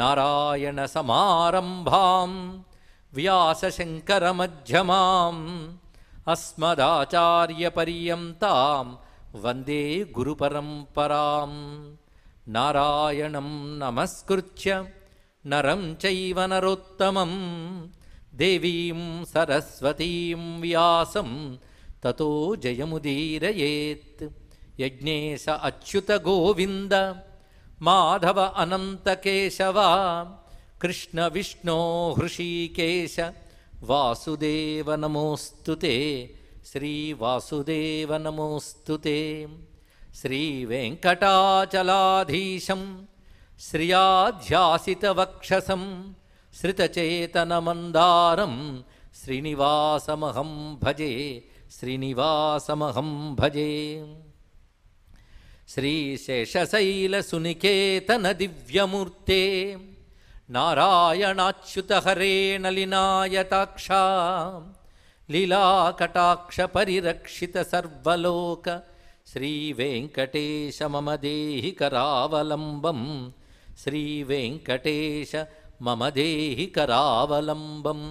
नारायणसमारम्भां व्यासशङ्करमध्यमाम् अस्मदाचार्यपर्यन्तां वन्दे गुरुपरम्पराम् नारायणं नमस्कृत्य नरं चैव नरोत्तमं देवीं सरस्वतीं व्यासं ततो जयमुदीरयेत् यज्ञेश अच्युत माधव अनन्तकेशवा कृष्णविष्णो हृषीकेश वासुदेवनमोऽस्तु ते श्रीवासुदेवनमोऽस्तु ते श्रीवेङ्कटाचलाधीशं श्रियाध्यासितवक्षसं श्रितचेतनमन्दारं श्रीनिवासमहं भजे श्रीनिवासमहं भजे श्रीशेषशैलसुनिकेतनदिव्यमूर्ते नारायणाच्युतहरे नलिनायताक्षा लीलाकटाक्षपरिरक्षित सर्वलोक श्रीवेङ्कटेश मम करावलम्बं श्रीवेङ्कटेश मम करावलम्बम्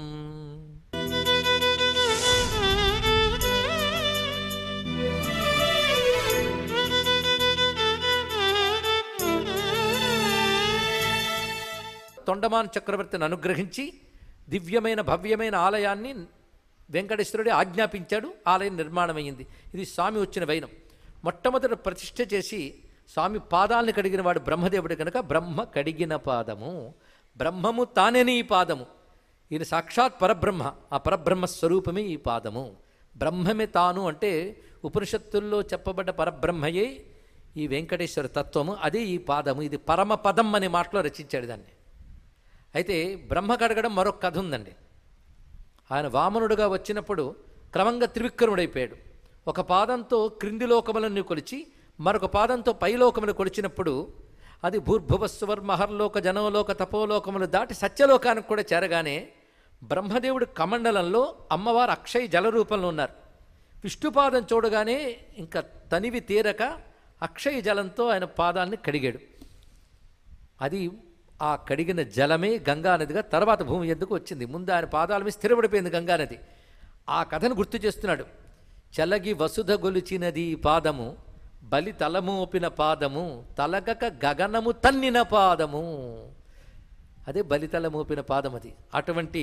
తొండమాన్ చక్రవర్తిని అనుగ్రహించి దివ్యమైన భవ్యమైన ఆలయాన్ని వెంకటేశ్వరుడే ఆజ్ఞాపించాడు ఆలయం నిర్మాణమైంది ఇది స్వామి వచ్చిన వైనం మొట్టమొదట ప్రతిష్ఠ చేసి స్వామి పాదాలను కడిగిన వాడు బ్రహ్మదేవుడు కనుక బ్రహ్మ కడిగిన పాదము బ్రహ్మము తానేని ఈ పాదము ఈయన సాక్షాత్ పరబ్రహ్మ ఆ పరబ్రహ్మ స్వరూపమే ఈ పాదము బ్రహ్మమే తాను అంటే ఉపనిషత్తుల్లో చెప్పబడ్డ పరబ్రహ్మయే ఈ వెంకటేశ్వర తత్వము అదే ఈ పాదము ఇది పరమ పదం అనే మాటలో రచించాడు దాన్ని అయితే బ్రహ్మ కడగడం మరొక కథ ఉందండి ఆయన వామనుడుగా వచ్చినప్పుడు క్రమంగా త్రివిక్రముడైపోయాడు ఒక పాదంతో క్రింది లోకములన్నీ కొలిచి మరొక పాదంతో పైలోకములు కొలిచినప్పుడు అది భూర్భువస్వర్ మహర్లోక జనోలోక తపోలోకములు దాటి సత్యలోకానికి కూడా చేరగానే బ్రహ్మదేవుడు కమండలంలో అమ్మవారు అక్షయ జల రూపంలో ఉన్నారు విష్ణుపాదం చూడగానే ఇంకా తనివి తీరక అక్షయ జలంతో ఆయన పాదాన్ని కడిగాడు అది ఆ కడిగిన జలమే గంగానదిగా తర్వాత భూమి ఎందుకు వచ్చింది ముందు ఆయన పాదాల మీద స్థిరపడిపోయింది గంగానది ఆ కథను గుర్తు చేస్తున్నాడు చలగి వసుధ గొలిచినది పాదము బలి తలమోపిన పాదము తలగక గగనము తన్నిన పాదము అదే బలితల మోపిన పాదం అది అటువంటి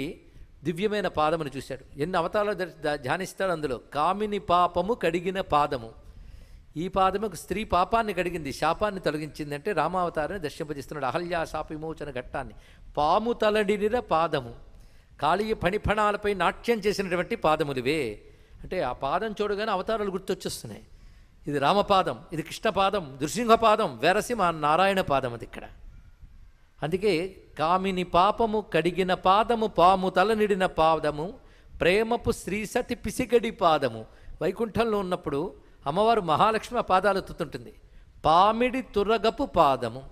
దివ్యమైన పాదమును చూశాడు ఎన్ని అవతారాలు ధ్యానిస్తాడు అందులో కామిని పాపము కడిగిన పాదము ఈ పాదముకు స్త్రీ పాపాన్ని కడిగింది శాపాన్ని తొలగించింది అంటే రామావతారాన్ని దర్శింపజేస్తున్నాడు అహల్యా శాప విమోచన ఘట్టాన్ని పాము తలడినిర పాదము కాళీయ పణిఫణాలపై నాట్యం చేసినటువంటి పాదములివే అంటే ఆ పాదం చూడగానే అవతారాలు గుర్తొచ్చేస్తున్నాయి ఇది రామపాదం ఇది కృష్ణపాదం నృసింహపాదం మా నారాయణ పాదం అది ఇక్కడ అందుకే కామిని పాపము కడిగిన పాదము పాము తలనిడిన పాదము ప్రేమపు శ్రీసతి పిసిగడి పాదము వైకుంఠంలో ఉన్నప్పుడు అమ్మవారు మహాలక్ష్మి ఆ పాదాలు ఎత్తుతుంటుంది పామిడి తురగపు పాదము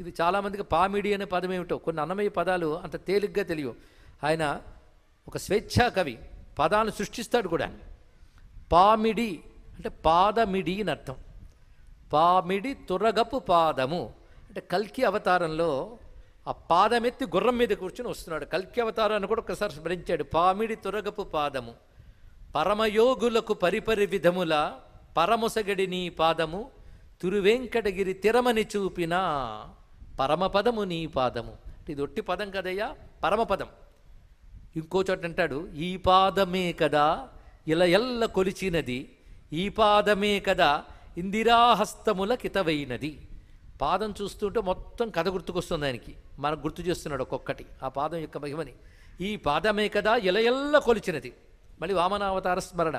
ఇది చాలామందికి పామిడి అనే పదం ఏమిటో కొన్ని అన్నమయ్య పదాలు అంత తేలిగ్గా తెలియవు ఆయన ఒక స్వేచ్ఛా కవి పదాలను సృష్టిస్తాడు కూడా పామిడి అంటే పాదమిడి అని అర్థం పామిడి తురగపు పాదము అంటే కల్కి అవతారంలో ఆ పాదమెత్తి గుర్రం మీద కూర్చుని వస్తున్నాడు కల్కి అవతారాన్ని కూడా ఒకసారి స్మరించాడు పామిడి తురగపు పాదము పరమయోగులకు పరిపరి విధముల పరమొసగడి నీ పాదము తిరువెంకటగిరి తిరమని చూపిన పరమపదము నీ పాదము ఇది ఒట్టి పదం కదయ్యా పరమపదం ఇంకో చోట అంటాడు ఈ పాదమే కదా ఇలా ఎల్ల కొలిచినది ఈ పాదమే కదా ఇందిరాహస్తముల కితవైనది పాదం చూస్తుంటే మొత్తం కథ గుర్తుకొస్తుంది ఆయనకి మనకు గుర్తు చేస్తున్నాడు ఒక్కొక్కటి ఆ పాదం యొక్క మహిమని ఈ పాదమే కదా ఇలయల్ల కొలిచినది మళ్ళీ వామనావతార స్మరణ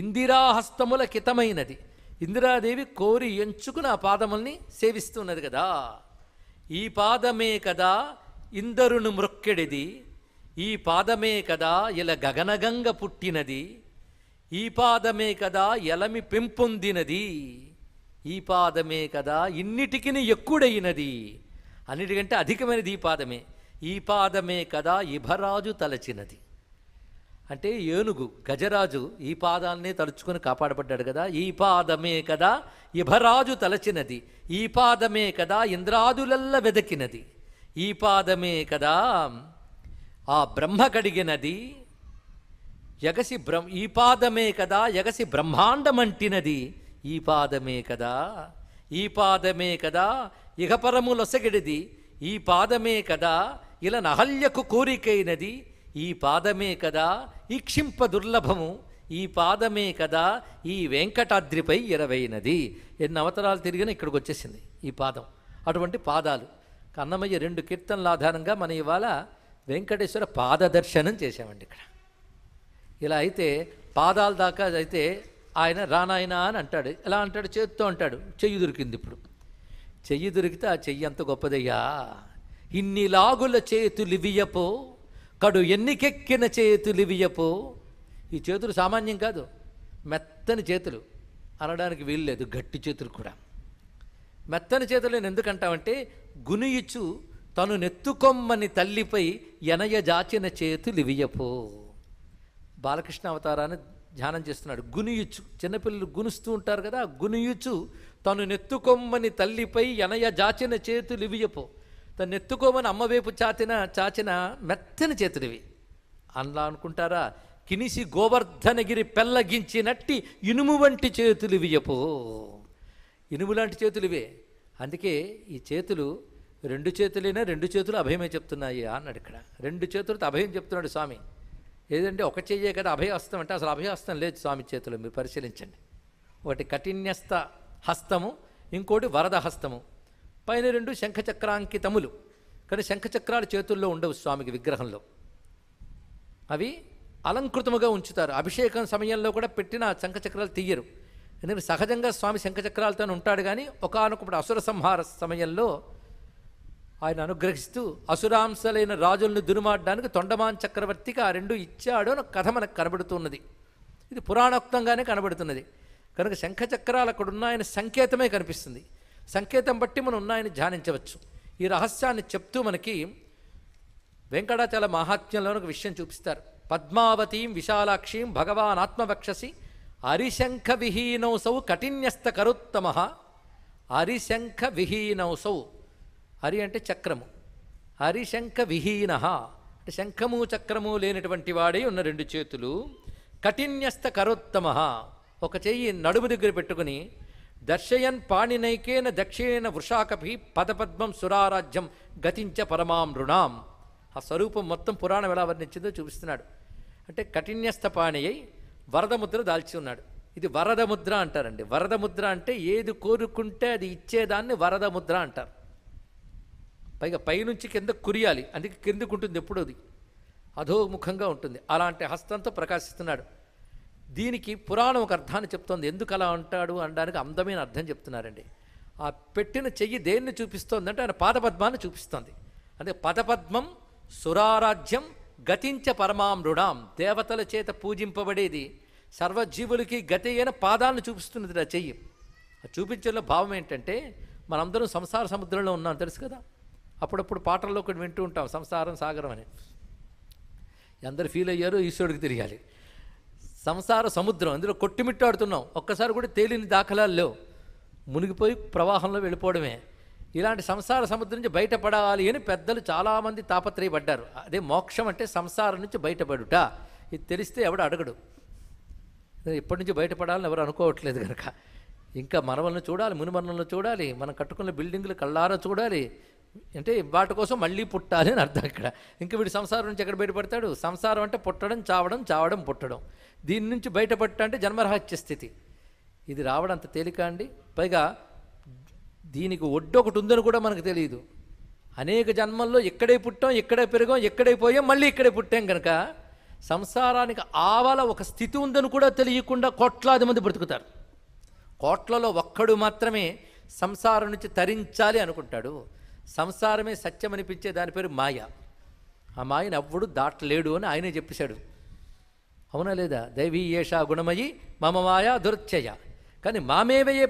ఇందిరాహస్తముల కితమైనది ఇందిరాదేవి కోరి ఎంచుకుని ఆ పాదముల్ని సేవిస్తున్నది కదా ఈ పాదమే కదా ఇందరును మృక్కెడిది ఈ పాదమే కదా ఇలా గగనగంగ పుట్టినది ఈ పాదమే కదా ఎలమి పెంపొందినది ఈ పాదమే కదా ఇన్నిటికి ఎక్కుడైనది అన్నిటికంటే అధికమైనది ఈ పాదమే ఈ పాదమే కదా ఇభరాజు తలచినది అంటే ఏనుగు గజరాజు ఈ పాదాలనే తలుచుకొని కాపాడబడ్డాడు కదా ఈ పాదమే కదా ఇభరాజు తలచినది ఈ పాదమే కదా ఇంద్రాదులల్ల వెదకినది ఈ పాదమే కదా ఆ బ్రహ్మ కడిగినది ఎగసి బ్ర ఈ పాదమే కదా ఎగసి బ్రహ్మాండమంటినది ఈ పాదమే కదా ఈ పాదమే కదా ఇహపరములొసగిడిది ఈ పాదమే కదా ఇలా నహల్యకు కోరికైనది ఈ పాదమే కదా ఈక్షింప దుర్లభము ఈ పాదమే కదా ఈ వెంకటాద్రిపై ఇరవైనది ఎన్ని అవతరాలు తిరిగినా ఇక్కడికి వచ్చేసింది ఈ పాదం అటువంటి పాదాలు కన్నమయ్య రెండు కీర్తనల ఆధారంగా మనం ఇవాళ వెంకటేశ్వర పాద దర్శనం చేశామండి ఇక్కడ ఇలా అయితే పాదాల దాకా అయితే ఆయన రానాయన అని అంటాడు ఎలా అంటాడు చేతితో అంటాడు చెయ్యి దొరికింది ఇప్పుడు చెయ్యి దొరికితే ఆ చెయ్యి అంత గొప్పదయ్యా ఇన్ని లాగుల చేతులివియపో కడు ఎన్నికెక్కిన ఇవ్వపు ఈ చేతులు సామాన్యం కాదు మెత్తని చేతులు అనడానికి వీల్లేదు గట్టి చేతులు కూడా మెత్తని చేతులు నేను ఎందుకంటామంటే గునియుచు తను నెత్తుకొమ్మని తల్లిపై ఎనయ జాచిన ఇవ్వపు బాలకృష్ణ అవతారాన్ని ధ్యానం చేస్తున్నాడు గునియుచు చిన్నపిల్లలు గునుస్తూ ఉంటారు కదా గునియుచు తను నెత్తుకొమ్మని తల్లిపై ఎనయ జాచిన ఇవ్వపో తన్నెత్తుకోమని అమ్మవైపు చాచిన చాచిన మెత్తని చేతుడివి అలా అనుకుంటారా కినిసి గోవర్ధనగిరి పెల్లగించినట్టి ఇనుము వంటి చేతులు ఎపో ఇనుము లాంటి చేతులివే అందుకే ఈ చేతులు రెండు చేతులైనా రెండు చేతులు అభయమే చెప్తున్నాయి అన్నాడు ఇక్కడ రెండు చేతులతో అభయం చెప్తున్నాడు స్వామి ఏదంటే ఒక చెయ్యే కదా అభయహస్తం అంటే అసలు అభయహస్తం లేదు స్వామి చేతులు మీరు పరిశీలించండి ఒకటి కఠిన్యస్త హస్తము ఇంకోటి వరద హస్తము పైన రెండు శంఖచక్రాంకితములు కానీ శంఖచక్రాలు చేతుల్లో ఉండవు స్వామికి విగ్రహంలో అవి అలంకృతముగా ఉంచుతారు అభిషేకం సమయంలో కూడా పెట్టిన శంఖచక్రాలు తీయరు ఎందుకంటే సహజంగా స్వామి శంఖచక్రాలతోనే ఉంటాడు కానీ ఒకనొకప్పుడు అసుర సంహార సమయంలో ఆయన అనుగ్రహిస్తూ అసురాంశలైన రాజులను దురుమాడడానికి తొండమాన్ చక్రవర్తికి ఆ రెండు ఇచ్చాడు అని కథ మనకు కనబడుతున్నది ఇది పురాణోక్తంగానే కనబడుతున్నది కనుక శంఖచక్రాలు అక్కడ ఉన్న ఆయన సంకేతమే కనిపిస్తుంది సంకేతం బట్టి మనం ఉన్నాయని ధ్యానించవచ్చు ఈ రహస్యాన్ని చెప్తూ మనకి వెంకటాచల మహాత్మ్యంలో ఒక విషయం చూపిస్తారు పద్మావతీం విశాలాక్షీం భగవాన్ ఆత్మవక్షసి అరిశంఖ విహీనౌసౌ కఠిన్యస్త కరుత్తమ అరిశంఖ విహీనౌసౌ హరి అంటే చక్రము హరిశంఖ విహీన అంటే శంఖము చక్రము లేనటువంటి వాడే ఉన్న రెండు చేతులు కఠిన్యస్త కరోత్తమ ఒక చెయ్యి నడుము దగ్గర పెట్టుకుని దర్శయన్ పాణినైకేన దక్షిణేన వృషాకభి పదపద్మం సురారాజ్యం గతించ పరమాం రుణాం ఆ స్వరూపం మొత్తం పురాణం ఎలా వర్ణించిందో చూపిస్తున్నాడు అంటే కఠిన్యస్థ పాణి అయి వరదముద్ర దాల్చి ఉన్నాడు ఇది వరదముద్ర అంటారండి వరదముద్ర అంటే ఏది కోరుకుంటే అది ఇచ్చేదాన్ని వరదముద్ర అంటారు పైగా పైనుంచి కింద కురియాలి అందుకే ఉంటుంది ఎప్పుడూ అది అధోముఖంగా ఉంటుంది అలాంటి హస్తంతో ప్రకాశిస్తున్నాడు దీనికి పురాణం ఒక అర్థాన్ని చెప్తోంది ఎందుకు అలా అంటాడు అనడానికి అందమైన అర్థం చెప్తున్నారండి ఆ పెట్టిన చెయ్యి దేన్ని చూపిస్తోందంటే ఆయన పాదపద్మాన్ని చూపిస్తోంది అంటే పదపద్మం సురారాజ్యం గతించ పరమామృడాం దేవతల చేత పూజింపబడేది సర్వజీవులకి గతి అయిన పాదాలను చూపిస్తున్నది ఆ చెయ్యి చూపించడంలో భావం ఏంటంటే మనందరం సంసార సముద్రంలో ఉన్నాం తెలుసు కదా అప్పుడప్పుడు పాటల్లో కూడా వింటూ ఉంటాం సంసారం సాగరం అని అందరు ఫీల్ అయ్యారు ఈశ్వరుడికి తిరగాలి సంసార సముద్రం అందులో కొట్టిమిట్టాడుతున్నాం ఒక్కసారి కూడా తేలిని దాఖలాలు లేవు మునిగిపోయి ప్రవాహంలో వెళ్ళిపోవడమే ఇలాంటి సంసార సముద్రం నుంచి బయటపడాలి అని పెద్దలు చాలామంది తాపత్రయపడ్డారు అదే మోక్షం అంటే సంసారం నుంచి బయటపడుట ఇది తెలిస్తే ఎవడు అడగడు ఇప్పటి నుంచి బయటపడాలని ఎవరు అనుకోవట్లేదు కనుక ఇంకా మనవలను చూడాలి మునిమరణలను చూడాలి మనం కట్టుకున్న బిల్డింగులు కళ్ళారా చూడాలి అంటే వాటి కోసం మళ్ళీ పుట్టాలి అని అర్థం ఇక్కడ ఇంక వీడు సంసారం నుంచి ఎక్కడ బయటపడతాడు సంసారం అంటే పుట్టడం చావడం చావడం పుట్టడం దీని నుంచి బయటపడటం అంటే జన్మరహత్య స్థితి ఇది రావడం అంత తేలిక అండి పైగా దీనికి ఒడ్డొకటి ఉందని కూడా మనకు తెలియదు అనేక జన్మల్లో ఇక్కడే పుట్టాం ఇక్కడే పెరిగాం ఎక్కడే పోయాం మళ్ళీ ఇక్కడే పుట్టాం కనుక సంసారానికి ఆవల ఒక స్థితి ఉందని కూడా తెలియకుండా కోట్లాది మంది బ్రతుకుతారు కోట్లలో ఒక్కడు మాత్రమే సంసారం నుంచి తరించాలి అనుకుంటాడు సంసారమే సత్యం అనిపించే దాని పేరు మాయ ఆ మాయను ఎవ్వడు దాటలేడు అని ఆయనే చెప్పేశాడు అవునా లేదా దైవీ ఏషా గుణమయి మమ మాయా దుర్చయ కానీ మామేవయే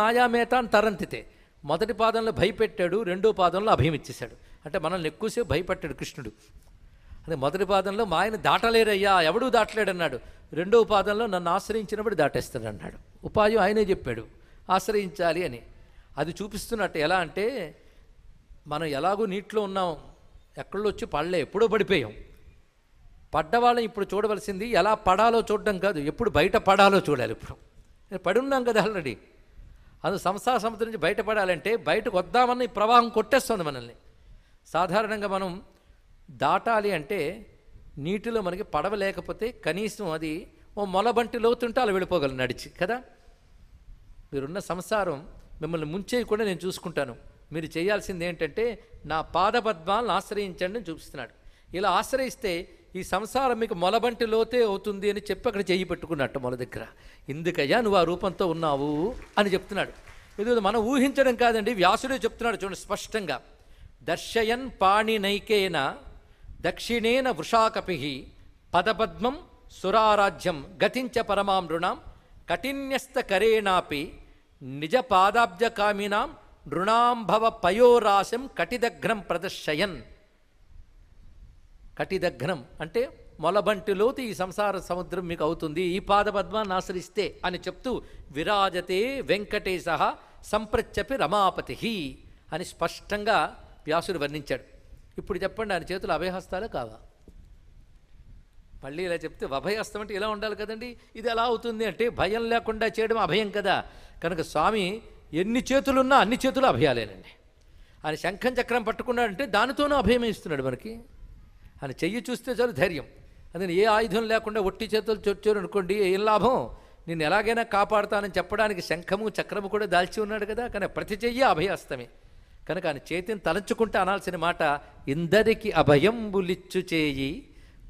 మాయామేత అని తరంతితే మొదటి పాదంలో భయపెట్టాడు రెండో పాదంలో అభయమిచ్చేశాడు అంటే మనల్ని ఎక్కువసేపు భయపెట్టాడు కృష్ణుడు అదే మొదటి పాదంలో మాయను దాటలేరయ్యా ఎవడూ దాటలేడన్నాడు రెండో పాదంలో నన్ను ఆశ్రయించినప్పుడు దాటేస్తాడన్నాడు ఉపాయం ఆయనే చెప్పాడు ఆశ్రయించాలి అని అది చూపిస్తున్నట్టు ఎలా అంటే మనం ఎలాగో నీటిలో ఉన్నాం ఎక్కడో వచ్చి పడలే ఎప్పుడో పడిపోయాం పడ్డవాళ్ళని ఇప్పుడు చూడవలసింది ఎలా పడాలో చూడడం కాదు ఎప్పుడు బయట పడాలో చూడాలి ఇప్పుడు పడి ఉన్నాం కదా ఆల్రెడీ అందు సంసార సముద్రం నుంచి బయటపడాలంటే బయటకు వద్దామని ప్రవాహం కొట్టేస్తుంది మనల్ని సాధారణంగా మనం దాటాలి అంటే నీటిలో మనకి పడవలేకపోతే కనీసం అది ఓ మొలబంటి లోతుంటే అలా వెళ్ళిపోగలను నడిచి కదా మీరున్న సంసారం మిమ్మల్ని ముంచేయకుండా నేను చూసుకుంటాను మీరు చేయాల్సింది ఏంటంటే నా పాదపద్మాలను ఆశ్రయించండి అని చూపిస్తున్నాడు ఇలా ఆశ్రయిస్తే ఈ సంసారం మీకు మొలబంటి లోతే అవుతుంది అని చెప్పి అక్కడ చేయి పెట్టుకున్నట్టు మొల దగ్గర ఎందుకయ్యా నువ్వు ఆ రూపంతో ఉన్నావు అని చెప్తున్నాడు ఇది మనం ఊహించడం కాదండి వ్యాసుడే చెప్తున్నాడు చూడండి స్పష్టంగా దర్శయన్ పాణినైకేన దక్షిణేన వృషాకపి పదపద్మం సురారాజ్యం గతించ రుణం కఠిన్యస్త కరేనాపి నిజ పాదాబ్జకామినాం రుణాంభవ పయోరాశం కటిదఘ్నం ప్రదర్శయన్ కటిదఘ్నం అంటే మొలబంటిలోతు ఈ సంసార సముద్రం మీకు అవుతుంది ఈ పాదపద్మాన్ని ఆశ్రయిస్తే అని చెప్తూ విరాజతే వెంకటేశ సంప్రత్యపి రమాపతి అని స్పష్టంగా వ్యాసుడు వర్ణించాడు ఇప్పుడు చెప్పండి ఆయన చేతులు అభయహస్తాలు కావా మళ్ళీ ఇలా చెప్తే అభయహస్తం అంటే ఇలా ఉండాలి కదండి ఇది ఎలా అవుతుంది అంటే భయం లేకుండా చేయడం అభయం కదా కనుక స్వామి ఎన్ని చేతులున్నా అన్ని చేతులు అభయాలేనండి ఆయన శంఖం చక్రం పట్టుకున్నాడంటే దానితోనూ అభయమే ఇస్తున్నాడు మనకి ఆయన చెయ్యి చూస్తే చాలు ధైర్యం అందుకని ఏ ఆయుధం లేకుండా ఒట్టి చేతులు చొచ్చారు అనుకోండి ఏం లాభం నేను ఎలాగైనా కాపాడుతానని చెప్పడానికి శంఖము చక్రము కూడా దాల్చి ఉన్నాడు కదా కానీ ప్రతి చెయ్యి అభయాస్తమే కనుక ఆయన చేతిని తలంచుకుంటే అనాల్సిన మాట ఇందరికి బులిచ్చు చేయి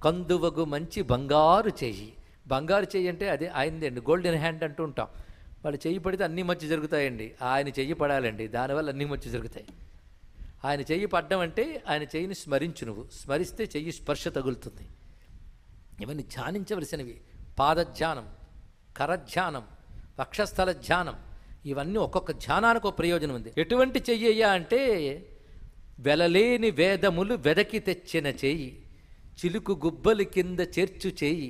కందువగు మంచి బంగారు చేయి బంగారు చేయి అంటే అదే అండి గోల్డెన్ హ్యాండ్ అంటూ ఉంటాం వాడు చెయ్యి పడితే అన్ని మంచి జరుగుతాయండి ఆయన చెయ్యి పడాలండి దానివల్ల అన్ని మంచి జరుగుతాయి ఆయన చెయ్యి పడ్డం అంటే ఆయన చెయ్యిని స్మరించు నువ్వు స్మరిస్తే చెయ్యి స్పర్శ తగులుతుంది ఇవన్నీ ధ్యానించవలసినవి పాదధ్యానం కరధ్యానం వక్షస్థల ధ్యానం ఇవన్నీ ఒక్కొక్క ధ్యానానికి ఒక ప్రయోజనం ఉంది ఎటువంటి అయ్యా అంటే వెలలేని వేదములు వెదకి తెచ్చిన చేయి చిలుకు గుబ్బలి కింద చేర్చు చేయి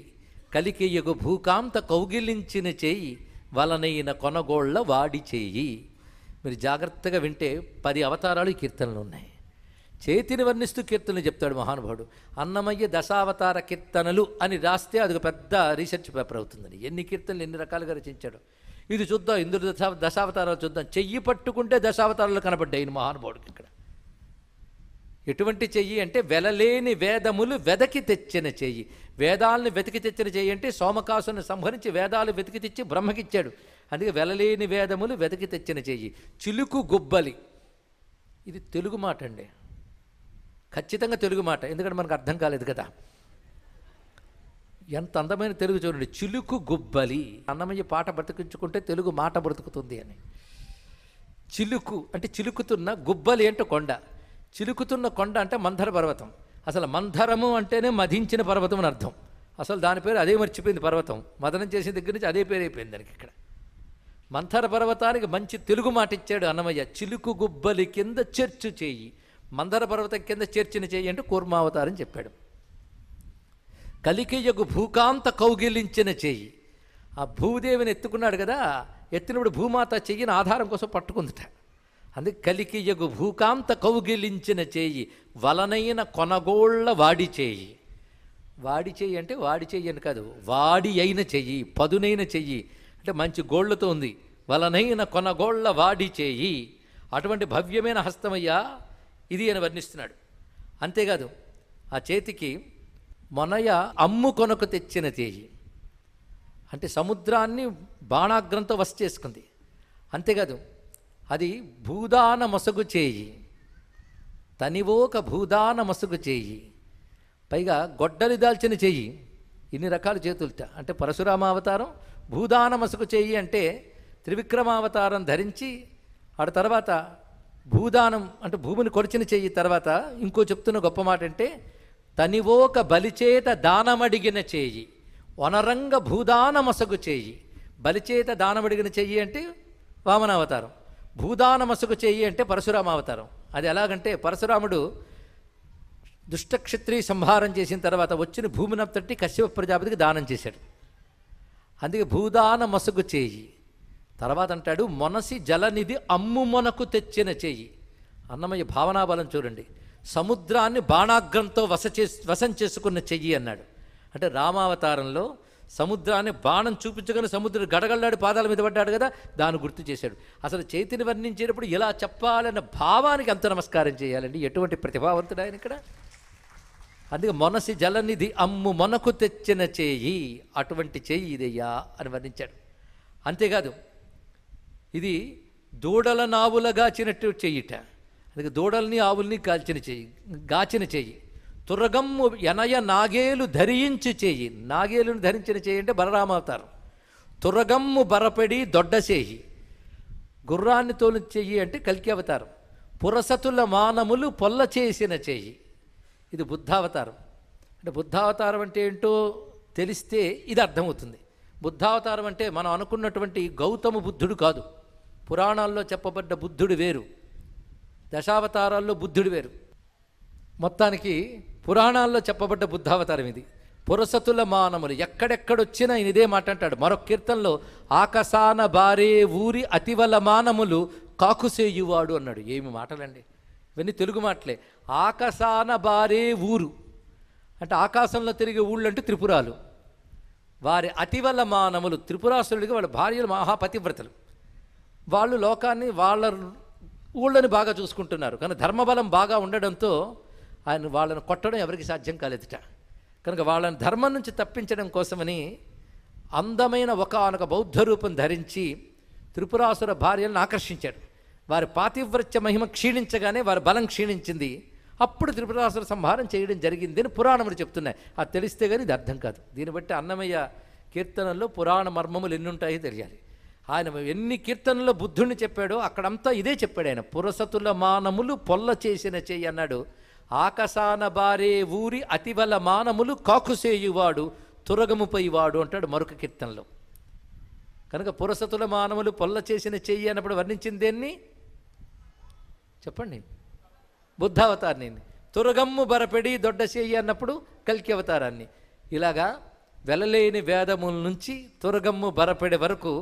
కలికెయ్యగు భూకాంత కౌగిలించిన చేయి వలనైన కొనగోళ్ళ వాడి చేయి మీరు జాగ్రత్తగా వింటే పది అవతారాలు ఈ కీర్తనలు ఉన్నాయి చేతిని వర్ణిస్తూ కీర్తనలు చెప్తాడు మహానుభావుడు అన్నమయ్య దశావతార కీర్తనలు అని రాస్తే అది ఒక పెద్ద రీసెర్చ్ పేపర్ అవుతుందండి ఎన్ని కీర్తనలు ఎన్ని రకాలుగా రచించాడు ఇది చూద్దాం ఇందులో దశా దశావతారాలు చూద్దాం చెయ్యి పట్టుకుంటే దశావతారాలు కనబడ్డాయి మహానుభావుడికి ఇక్కడ ఎటువంటి చెయ్యి అంటే వెలలేని వేదములు వెదకి తెచ్చిన చెయ్యి వేదాలను వెతికి తెచ్చిన చెయ్యి అంటే సోమకాసును సంహరించి వేదాలు వెతికి తెచ్చి బ్రహ్మకిచ్చాడు అందుకే వెలలేని వేదములు వెతికి తెచ్చిన చెయ్యి చిలుకు గుబ్బలి ఇది తెలుగు మాట అండి ఖచ్చితంగా తెలుగు మాట ఎందుకంటే మనకు అర్థం కాలేదు కదా ఎంత అందమైన తెలుగు చూడండి చిలుకు గుబ్బలి అన్నమయ్య పాట బ్రతికించుకుంటే తెలుగు మాట బ్రతుకుతుంది అని చిలుకు అంటే చిలుకుతున్న గుబ్బలి అంటే కొండ చిలుకుతున్న కొండ అంటే మంధర పర్వతం అసలు మంధరము అంటేనే మధించిన పర్వతం అని అర్థం అసలు దాని పేరు అదే మర్చిపోయింది పర్వతం మదనం చేసిన దగ్గర నుంచి అదే పేరు అయిపోయింది దానికి ఇక్కడ మంథర పర్వతానికి మంచి తెలుగు మాట ఇచ్చాడు అన్నమయ్య చిలుకు గుబ్బలి కింద చర్చి చేయి మందర పర్వతం కింద చర్చిని చేయి అంటే కూర్మావతారని చెప్పాడు కలికియకు భూకాంత కౌగిలించిన చేయి ఆ భూదేవిని ఎత్తుకున్నాడు కదా ఎత్తినప్పుడు భూమాత చెయ్యిని ఆధారం కోసం పట్టుకుందిట అందుకే కలికియగు భూకాంత కౌగిలించిన చేయి వలనైన కొనగోళ్ల వాడి చేయి వాడి చేయి అంటే వాడి చేయి అని కాదు వాడి అయిన చెయ్యి పదునైన చెయ్యి అంటే మంచి గోళ్లతో ఉంది వలనైన కొనగోళ్ల వాడి చేయి అటువంటి భవ్యమైన హస్తమయ్యా ఇది అని వర్ణిస్తున్నాడు అంతేకాదు ఆ చేతికి మొనయ అమ్ము కొనకు తెచ్చిన తేయి అంటే సముద్రాన్ని బాణాగ్రంతో వస్ చేసుకుంది అంతేకాదు అది భూదాన మసగు చేయి తనివోక భూదాన మసగు చేయి పైగా గొడ్డలి దాల్చిన చెయ్యి ఇన్ని రకాల చేతులట అంటే పరశురామ అవతారం భూదాన మసుగు చేయి అంటే త్రివిక్రమావతారం ధరించి ఆడ తర్వాత భూదానం అంటే భూమిని కొడిచిన చెయ్యి తర్వాత ఇంకో చెప్తున్న గొప్ప మాట అంటే తనివోక బలిచేత దానమడిగిన చేయి వనరంగ భూదాన మసగు చేయి బలిచేత దానమడిగిన చెయ్యి అంటే వామనావతారం భూదానమసుకు చెయ్యి అంటే పరశురామ అవతారం అది ఎలాగంటే పరశురాముడు దుష్టక్షత్రియ సంహారం చేసిన తర్వాత వచ్చిన తట్టి కశ్యప ప్రజాపతికి దానం చేశాడు అందుకే భూదాన మసుగు చేయి తర్వాత అంటాడు మనసి జలనిధి అమ్ము మొనకు తెచ్చిన చేయి అన్నమయ్య భావనాబలం చూడండి సముద్రాన్ని బాణాగ్రంతో వస చేసి వశం చేసుకున్న చెయ్యి అన్నాడు అంటే రామావతారంలో సముద్రాన్ని బాణం చూపించగానే సముద్రుడు గడగల్లాడి పాదాల మీద పడ్డాడు కదా దాన్ని గుర్తు చేశాడు అసలు చైతన్య వర్ణించేటప్పుడు ఎలా చెప్పాలన్న భావానికి అంత నమస్కారం చేయాలండి ఎటువంటి ప్రతిభావంతుడు ఆయన ఇక్కడ అందుకే మనసి జలనిధి అమ్ము మనకు తెచ్చిన చేయి అటువంటి చేయి ఇదయ్యా అని వర్ణించాడు అంతేకాదు ఇది దూడల నావుల గాచినట్టు చెయ్యిట అందుకే దూడల్ని ఆవుల్ని కాల్చిన చెయ్యి గాచిన చెయ్యి తురగమ్ము ఎనయ నాగేలు ధరించి చేయి నాగేలును ధరించిన చేయి అంటే బలరామవతారం తురగమ్ము బరపడి దొడ్డ చేయి గుర్రాన్ని తోలు చెయ్యి అంటే కలికి అవతారం పురసతుల మానములు పొల్ల చేసిన చేయి ఇది బుద్ధావతారం అంటే బుద్ధావతారం అంటే ఏంటో తెలిస్తే ఇది అర్థమవుతుంది బుద్ధావతారం అంటే మనం అనుకున్నటువంటి గౌతమ బుద్ధుడు కాదు పురాణాల్లో చెప్పబడ్డ బుద్ధుడు వేరు దశావతారాల్లో బుద్ధుడు వేరు మొత్తానికి పురాణాల్లో చెప్పబడ్డ బుద్ధావతారం ఇది పురసతుల మానములు ఎక్కడెక్కడొచ్చినా ఈయన ఇదే మాట అంటాడు మరొక కీర్తనలో ఆకసాన బారే ఊరి అతివల మానములు కాకుసేయువాడు అన్నాడు ఏమి మాటలండి ఇవన్నీ తెలుగు మాటలే ఆకాశాన బారే ఊరు అంటే ఆకాశంలో తిరిగే ఊళ్ళు అంటే త్రిపురాలు వారి అతివల మానములు త్రిపురాసురుడికి వాళ్ళ భార్యలు మహాపతివ్రతలు వాళ్ళు లోకాన్ని వాళ్ళ ఊళ్ళని బాగా చూసుకుంటున్నారు కానీ ధర్మబలం బాగా ఉండడంతో ఆయన వాళ్ళను కొట్టడం ఎవరికి సాధ్యం కాలేదుట కనుక వాళ్ళని ధర్మం నుంచి తప్పించడం కోసమని అందమైన ఒకనొక బౌద్ధ రూపం ధరించి త్రిపురాసుర భార్యలను ఆకర్షించాడు వారి పాతివ్రత్య మహిమ క్షీణించగానే వారి బలం క్షీణించింది అప్పుడు త్రిపురాసుర సంహారం చేయడం జరిగింది అని పురాణములు చెప్తున్నాయి అది తెలిస్తే కానీ ఇది అర్థం కాదు దీన్ని బట్టి అన్నమయ్య కీర్తనల్లో పురాణ మర్మములు ఎన్ని ఉంటాయో తెలియాలి ఆయన ఎన్ని కీర్తనల్లో బుద్ధుడిని చెప్పాడో అక్కడంతా ఇదే చెప్పాడు ఆయన పురసతుల మానములు పొల్ల చేసిన చేయి అన్నాడు ఆకసాన బారే ఊరి అతివల మానములు కాకుసేయువాడు తురగముపై వాడు అంటాడు మరొక కీర్తనలో కనుక పురసతుల మానములు పొల్ల చేసిన చెయ్యి అన్నప్పుడు వర్ణించింది దేన్ని చెప్పండి బుద్ధావతారాన్ని తురగమ్ము బరపెడి దొడ్డ చెయ్యి అన్నప్పుడు కల్కి అవతారాన్ని ఇలాగా వెలలేని వేదముల నుంచి తురగమ్ము బరపెడి వరకు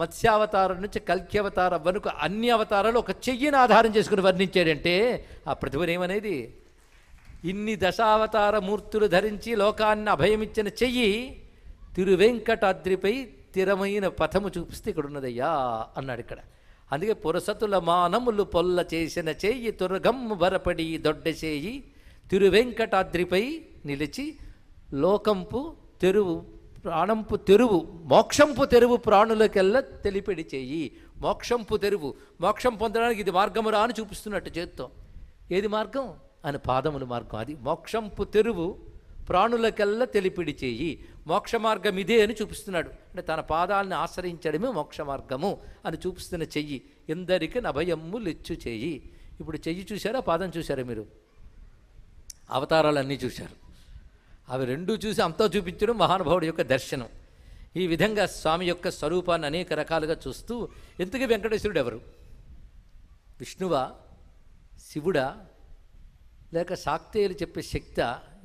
మత్స్యావతారం నుంచి కల్కి అవతారం వరకు అన్ని అవతారాలు ఒక చెయ్యిని ఆధారం చేసుకుని వర్ణించాడంటే ఆ ప్రతిభనేమనేది ఇన్ని దశావతార మూర్తులు ధరించి లోకాన్ని అభయమిచ్చిన చెయ్యి తిరువెంకటాద్రిపై స్థిరమైన పథము చూపిస్తే ఇక్కడ ఉన్నదయ్యా అన్నాడు ఇక్కడ అందుకే పురసతుల మానములు పొల్ల చేసిన చేయి తురగమ్ము బరపడి దొడ్డ చేయి తిరువెంకటాద్రిపై నిలిచి లోకంపు తెరువు ప్రాణంపు తెరువు మోక్షంపు తెరువు ప్రాణులకెల్లా తెలిపిడి చేయి మోక్షంపు తెరువు మోక్షం పొందడానికి ఇది మార్గమురా అని చూపిస్తున్నట్టు చేత్తో ఏది మార్గం అని పాదములు మార్గం అది మోక్షంపు తెరువు ప్రాణులకెల్లా తెలిపిడి చేయి మోక్ష మార్గం ఇదే అని చూపిస్తున్నాడు అంటే తన పాదాలను ఆశ్రయించడమే మోక్ష మార్గము అని చూపిస్తున్న చెయ్యి ఎందరికీ నభయమ్ము లెచ్చు చేయి ఇప్పుడు చెయ్యి చూశారా పాదం చూశారా మీరు అవతారాలు అన్నీ చూశారు అవి రెండూ చూసి అంతా చూపించడం మహానుభావుడి యొక్క దర్శనం ఈ విధంగా స్వామి యొక్క స్వరూపాన్ని అనేక రకాలుగా చూస్తూ ఎందుకు వెంకటేశ్వరుడు ఎవరు విష్ణువా శివుడా లేక శాక్తేయులు చెప్పే శక్తి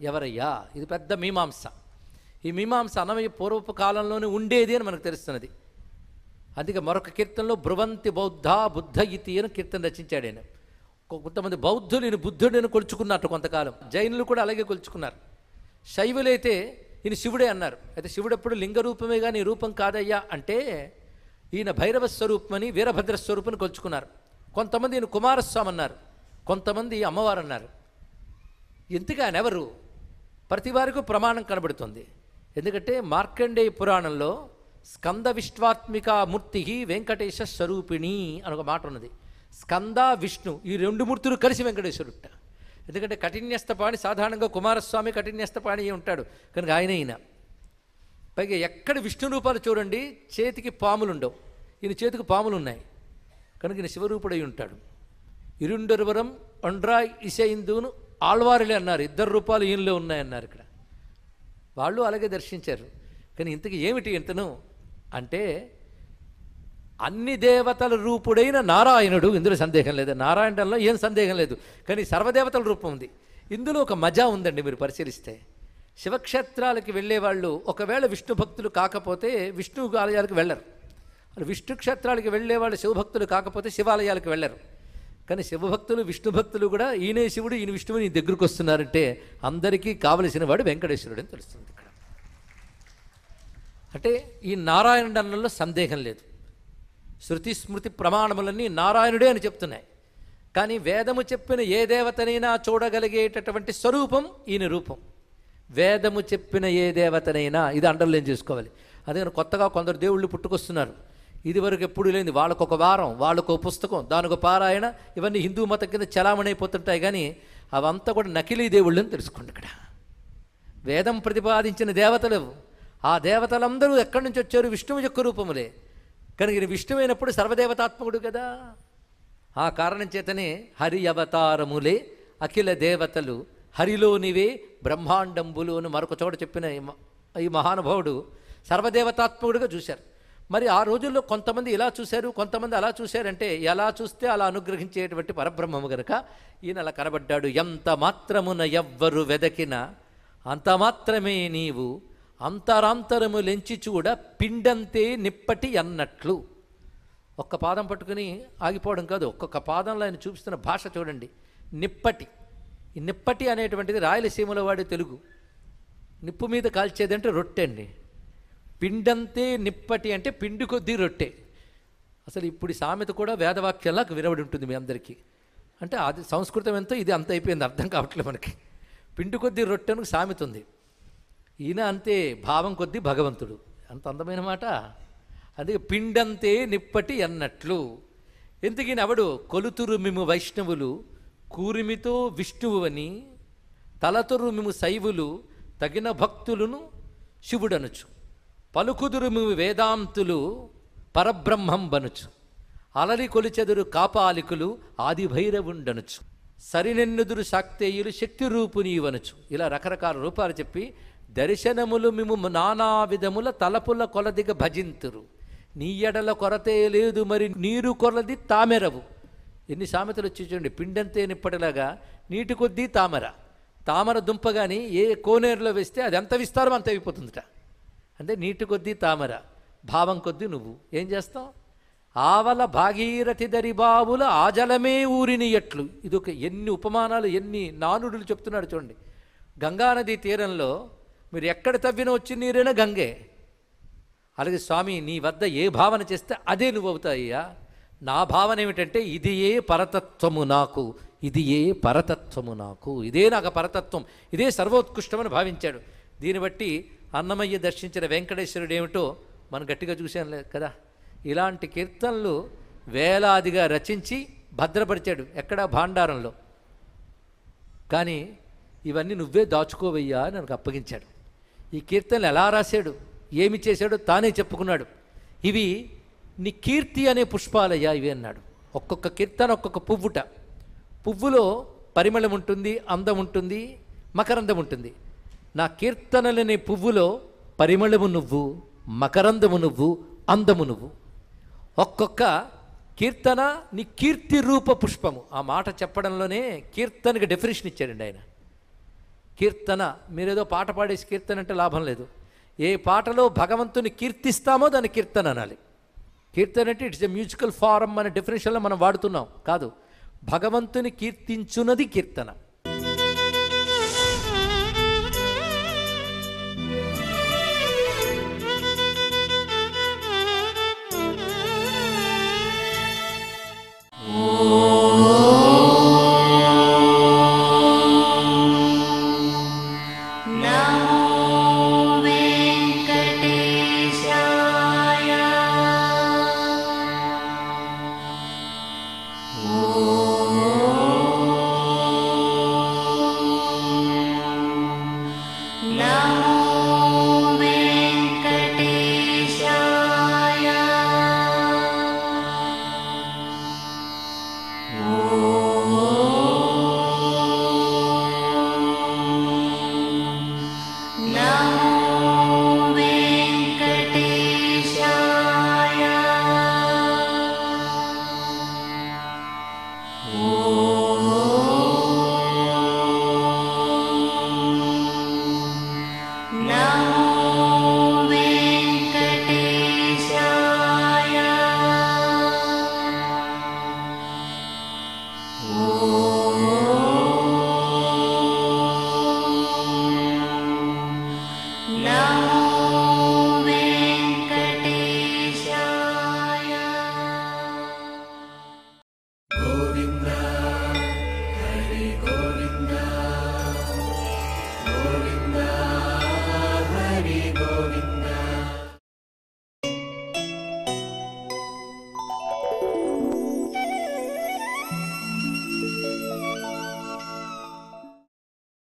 ఎవరయ్యా ఇది పెద్ద మీమాంస ఈ మీమాంస అనవయ పూర్వపు కాలంలోనే ఉండేది అని మనకు తెలుస్తున్నది అందుకే మరొక కీర్తనలో భ్రువంతి బౌద్ధ బుద్ధ ఇతి అని కీర్తన రచించాడు ఆయన కొంతమంది బౌద్ధులు ఈయన బుద్ధుడిని కొలుచుకున్నట్టు కొంతకాలం జైనులు కూడా అలాగే కొలుచుకున్నారు శైవులైతే ఈయన శివుడే అన్నారు అయితే శివుడు ఎప్పుడు లింగ రూపమే కానీ రూపం కాదయ్యా అంటే ఈయన భైరవ స్వరూపమని వీరభద్ర స్వరూపని కొలుచుకున్నారు కొంతమంది ఈయన కుమారస్వామి అన్నారు కొంతమంది అమ్మవారు అన్నారు ఎంతగానెవరు ప్రతి వారికి ప్రమాణం కనబడుతుంది ఎందుకంటే మార్కండేయ పురాణంలో స్కంద విశ్వాత్మిక మూర్తి వెంకటేశ స్వరూపిణి అని ఒక మాట ఉన్నది స్కంద విష్ణు ఈ రెండు మూర్తులు కలిసి వెంకటేశ్వరుట ఎందుకంటే కఠిన్యస్తపాణి సాధారణంగా కుమారస్వామి కఠిన్యస్తపాణి ఉంటాడు కనుక ఆయన ఈయన పైగా ఎక్కడ విష్ణు రూపాలు చూడండి చేతికి పాములు ఉండవు ఈయన చేతికి పాములు ఉన్నాయి కనుక ఈయన శివరూపుడై ఉంటాడు ఇరుండరువరం ఒండ్రా ఇసైందును ఆళ్వారులే అన్నారు ఇద్దరు రూపాలు ఈయనలో ఉన్నాయన్నారు ఇక్కడ వాళ్ళు అలాగే దర్శించారు కానీ ఇంతకు ఏమిటి ఇంతను అంటే అన్ని దేవతల రూపుడైన నారాయణుడు ఇందులో సందేహం లేదు నారాయణంలో ఏం సందేహం లేదు కానీ సర్వదేవతల రూపం ఉంది ఇందులో ఒక మజా ఉందండి మీరు పరిశీలిస్తే శివక్షేత్రాలకి వెళ్ళేవాళ్ళు ఒకవేళ విష్ణు భక్తులు కాకపోతే విష్ణు ఆలయాలకు వెళ్ళరు విష్ణు క్షేత్రాలకి వెళ్ళేవాళ్ళు శివభక్తులు కాకపోతే శివాలయాలకు వెళ్ళరు కానీ శివభక్తులు విష్ణు భక్తులు కూడా ఈయనే శివుడు ఈయన విష్ణువు నీ దగ్గరకు వస్తున్నారంటే అందరికీ కావలసిన వాడు వెంకటేశ్వరుడు అని తెలుస్తుంది ఇక్కడ అంటే ఈ నారాయణుడన్నంలో సందేహం లేదు శృతి స్మృతి ప్రమాణములన్నీ నారాయణుడే అని చెప్తున్నాయి కానీ వేదము చెప్పిన ఏ దేవతనైనా చూడగలిగేటటువంటి స్వరూపం ఈయన రూపం వేదము చెప్పిన ఏ దేవతనైనా ఇది అండర్లైన్ చేసుకోవాలి అదే కొత్తగా కొందరు దేవుళ్ళు పుట్టుకొస్తున్నారు ఇది వరకు ఎప్పుడు లేని వాళ్ళకు ఒక వారం వాళ్ళకు ఒక పుస్తకం దానికి పారాయణ ఇవన్నీ హిందూ మతం కింద చలామణి అయిపోతుంటాయి కానీ అవంతా కూడా నకిలీ దేవుళ్ళని తెలుసుకోండి ఇక్కడ వేదం ప్రతిపాదించిన దేవతలు ఆ దేవతలందరూ ఎక్కడి నుంచి వచ్చారు విష్ణువు యొక్క రూపములే కానీ ఈయన విష్ణువైనప్పుడు సర్వదేవతాత్మకుడు కదా ఆ కారణం చేతనే హరి అవతారములే అఖిల దేవతలు హరిలోనివే బ్రహ్మాండంబులు అని మరొక చోట చెప్పిన ఈ మహానుభావుడు సర్వదేవతాత్మకుడుగా చూశారు మరి ఆ రోజుల్లో కొంతమంది ఇలా చూశారు కొంతమంది అలా చూశారంటే ఎలా చూస్తే అలా అనుగ్రహించేటువంటి పరబ్రహ్మము గనక ఈయన అలా కనబడ్డాడు ఎంత మాత్రమున ఎవ్వరు వెదకినా అంత మాత్రమే నీవు అంతరాంతరము లెంచి చూడ పిండంతే నిప్పటి అన్నట్లు ఒక్క పాదం పట్టుకుని ఆగిపోవడం కాదు ఒక్కొక్క పాదంలో ఆయన చూపిస్తున్న భాష చూడండి నిప్పటి నిప్పటి అనేటువంటిది రాయలసీమలో వాడే తెలుగు నిప్పు మీద కాల్చేదంటే రొట్టె అండి పిండంతే నిప్పటి అంటే పిండి కొద్దీ రొట్టె అసలు ఇప్పుడు సామెత కూడా వేదవాక్యంలా విరవడి ఉంటుంది మీ అందరికీ అంటే అది సంస్కృతం ఎంతో ఇది అంత అయిపోయింది అర్థం కావట్లేదు మనకి పిండి కొద్దీ రొట్టెను సామెత ఉంది ఈయన అంతే భావం కొద్దీ భగవంతుడు అంత అందమైన మాట అది పిండంతే నిప్పటి అన్నట్లు ఎందుకని అవడు కొలుతురు మేము వైష్ణవులు కూరిమితో విష్ణువు అని తలతురు మేము శైవులు తగిన భక్తులను శివుడనుచు పలుకుదురుము వేదాంతులు పరబ్రహ్మం బనుచు అలరి కొలిచెదురు కాపాలికులు ఆదిభైరవుండనుచు సరినెన్నుదురు శాక్తేయులు శక్తి రూపుని వనుచు ఇలా రకరకాల రూపాలు చెప్పి దర్శనములు మిము నానా విధముల తలపుల కొలదిగ భజింతురు నీ ఎడల కొరతే లేదు మరి నీరు కొలది తామెరవు ఎన్ని సామెతలు వచ్చి చూడండి నిప్పటిలాగా నీటి కొద్దీ తామర తామర దుంప కానీ ఏ కోనేరులో వేస్తే అది ఎంత విస్తారం అంత అయిపోతుందిట అంటే నీటి కొద్దీ తామర భావం కొద్దీ నువ్వు ఏం చేస్తావు ఆవల భాగీరథి దరిబాబుల ఆజలమే ఊరిని ఎట్లు ఇది ఒక ఎన్ని ఉపమానాలు ఎన్ని నానుడులు చెప్తున్నాడు చూడండి గంగానది తీరంలో మీరు ఎక్కడ తవ్విన వచ్చి నీరైనా గంగే అలాగే స్వామి నీ వద్ద ఏ భావన చేస్తే అదే నువ్వు అవుతాయ్యా నా భావన ఏమిటంటే ఇది ఏ పరతత్వము నాకు ఇది ఏ పరతత్వము నాకు ఇదే నాకు పరతత్వం ఇదే సర్వోత్కృష్టమని భావించాడు దీన్ని బట్టి అన్నమయ్య దర్శించిన వెంకటేశ్వరుడు ఏమిటో మనం గట్టిగా చూశాను కదా ఇలాంటి కీర్తనలు వేలాదిగా రచించి భద్రపరిచాడు ఎక్కడ భాండారంలో కానీ ఇవన్నీ నువ్వే దాచుకోవయ్యా అని నాకు అప్పగించాడు ఈ కీర్తనలు ఎలా రాశాడు ఏమి చేశాడో తానే చెప్పుకున్నాడు ఇవి నీ కీర్తి అనే పుష్పాలయ్యా ఇవి అన్నాడు ఒక్కొక్క కీర్తన ఒక్కొక్క పువ్వుట పువ్వులో పరిమళం ఉంటుంది అందం ఉంటుంది మకరందం ఉంటుంది నా కీర్తనలనే పువ్వులో పరిమళము నువ్వు మకరందము నువ్వు అందము నువ్వు ఒక్కొక్క కీర్తన నీ కీర్తి రూప పుష్పము ఆ మాట చెప్పడంలోనే కీర్తనకి డెఫినేషన్ ఇచ్చారండి ఆయన కీర్తన మీరేదో పాట పాడేసి కీర్తన అంటే లాభం లేదు ఏ పాటలో భగవంతుని కీర్తిస్తామో దాన్ని కీర్తన అనాలి కీర్తన అంటే ఇట్స్ ఎ మ్యూజికల్ ఫారం అనే డెఫినేషన్లో మనం వాడుతున్నాం కాదు భగవంతుని కీర్తించున్నది కీర్తన